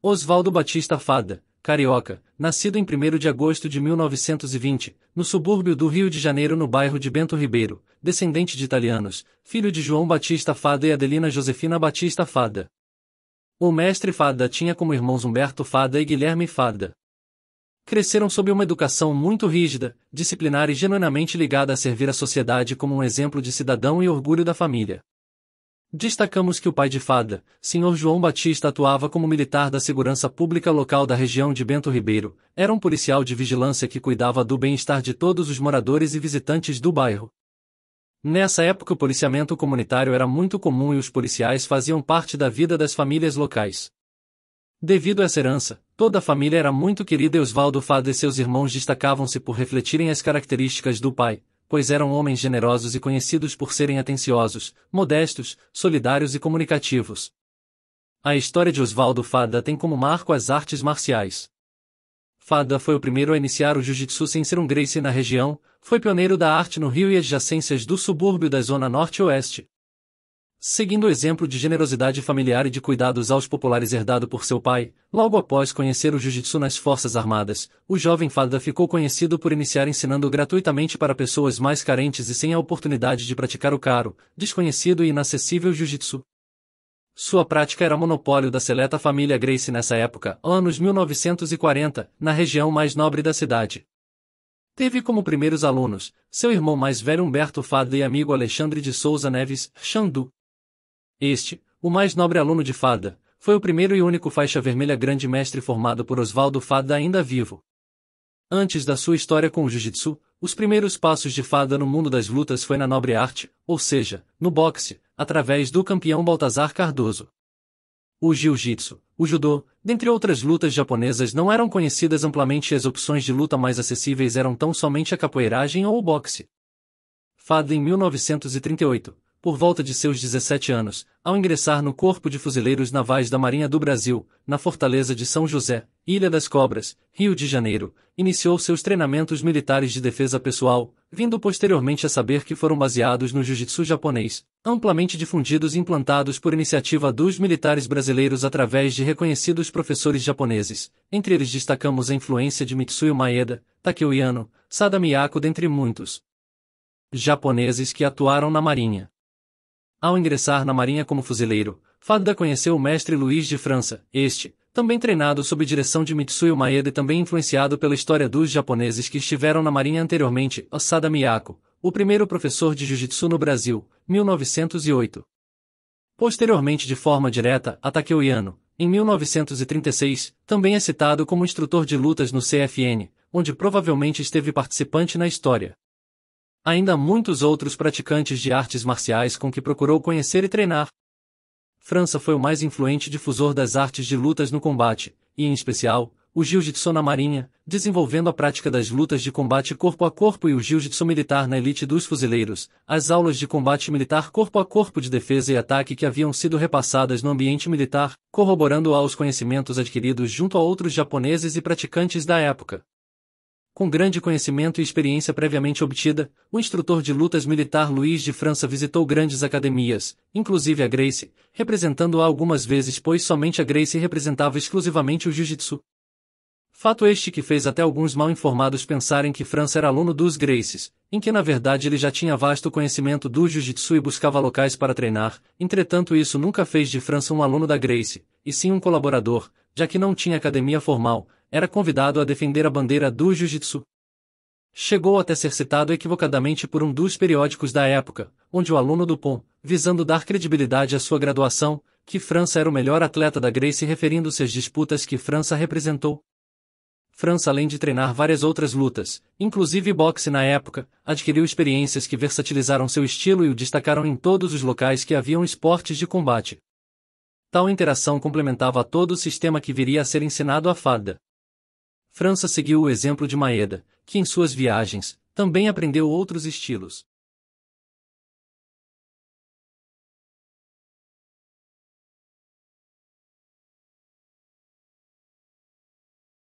Oswaldo Batista Fada, carioca, nascido em 1 de agosto de 1920, no subúrbio do Rio de Janeiro no bairro de Bento Ribeiro, descendente de italianos, filho de João Batista Fada e Adelina Josefina Batista Fada. O mestre Fada tinha como irmãos Humberto Fada e Guilherme Fada. Cresceram sob uma educação muito rígida, disciplinar e genuinamente ligada a servir a sociedade como um exemplo de cidadão e orgulho da família. Destacamos que o pai de Fada, Sr. João Batista atuava como militar da segurança pública local da região de Bento Ribeiro, era um policial de vigilância que cuidava do bem-estar de todos os moradores e visitantes do bairro. Nessa época o policiamento comunitário era muito comum e os policiais faziam parte da vida das famílias locais. Devido a essa herança, toda a família era muito querida e Osvaldo Fada e seus irmãos destacavam-se por refletirem as características do pai, pois eram homens generosos e conhecidos por serem atenciosos, modestos, solidários e comunicativos. A história de Oswaldo Fada tem como marco as artes marciais. Fada foi o primeiro a iniciar o jiu-jitsu sem ser um Gracie na região, foi pioneiro da arte no Rio e adjacências do subúrbio da Zona Norte-Oeste. Seguindo o exemplo de generosidade familiar e de cuidados aos populares herdado por seu pai, logo após conhecer o jiu-jitsu nas Forças Armadas, o jovem Fada ficou conhecido por iniciar ensinando gratuitamente para pessoas mais carentes e sem a oportunidade de praticar o caro, desconhecido e inacessível jiu-jitsu. Sua prática era monopólio da seleta família Grace nessa época, anos 1940, na região mais nobre da cidade. Teve como primeiros alunos seu irmão mais velho Humberto Fada e amigo Alexandre de Souza Neves, Xandu. Este, o mais nobre aluno de Fada, foi o primeiro e único faixa vermelha grande mestre formado por Oswaldo Fada ainda vivo. Antes da sua história com o jiu-jitsu, os primeiros passos de Fada no mundo das lutas foi na nobre arte, ou seja, no boxe, através do campeão Baltazar Cardoso. O jiu-jitsu, o judô, dentre outras lutas japonesas não eram conhecidas amplamente e as opções de luta mais acessíveis eram tão somente a capoeiragem ou o boxe. Fada em 1938, por volta de seus 17 anos, ao ingressar no Corpo de Fuzileiros Navais da Marinha do Brasil, na Fortaleza de São José, Ilha das Cobras, Rio de Janeiro, iniciou seus treinamentos militares de defesa pessoal, vindo posteriormente a saber que foram baseados no jiu-jitsu japonês, amplamente difundidos e implantados por iniciativa dos militares brasileiros através de reconhecidos professores japoneses. Entre eles destacamos a influência de Mitsuyo Maeda, Takeo Yano, Sada Miyako dentre muitos japoneses que atuaram na Marinha. Ao ingressar na Marinha como fuzileiro, Fada conheceu o mestre Luiz de França, este, também treinado sob direção de Mitsuyo Maeda e também influenciado pela história dos japoneses que estiveram na Marinha anteriormente, Osada Miyako, o primeiro professor de jiu-jitsu no Brasil, 1908. Posteriormente de forma direta, Atakeo Yano, em 1936, também é citado como instrutor de lutas no CFN, onde provavelmente esteve participante na história ainda muitos outros praticantes de artes marciais com que procurou conhecer e treinar. França foi o mais influente difusor das artes de lutas no combate, e em especial, o jiu-jitsu na marinha, desenvolvendo a prática das lutas de combate corpo a corpo e o jiu-jitsu militar na elite dos fuzileiros, as aulas de combate militar corpo a corpo de defesa e ataque que haviam sido repassadas no ambiente militar, corroborando aos conhecimentos adquiridos junto a outros japoneses e praticantes da época com grande conhecimento e experiência previamente obtida, o instrutor de lutas militar Luiz de França visitou grandes academias, inclusive a Gracie, representando-a algumas vezes pois somente a Gracie representava exclusivamente o jiu-jitsu. Fato este que fez até alguns mal informados pensarem que França era aluno dos Graces, em que na verdade ele já tinha vasto conhecimento do jiu-jitsu e buscava locais para treinar, entretanto isso nunca fez de França um aluno da Gracie, e sim um colaborador, já que não tinha academia formal, era convidado a defender a bandeira do jiu-jitsu. Chegou até ser citado equivocadamente por um dos periódicos da época, onde o aluno Dupont, visando dar credibilidade à sua graduação, que França era o melhor atleta da Grace referindo-se às disputas que França representou. França, além de treinar várias outras lutas, inclusive boxe na época, adquiriu experiências que versatilizaram seu estilo e o destacaram em todos os locais que haviam esportes de combate. Tal interação complementava todo o sistema que viria a ser ensinado à fada. França seguiu o exemplo de Maeda, que em suas viagens, também aprendeu outros estilos.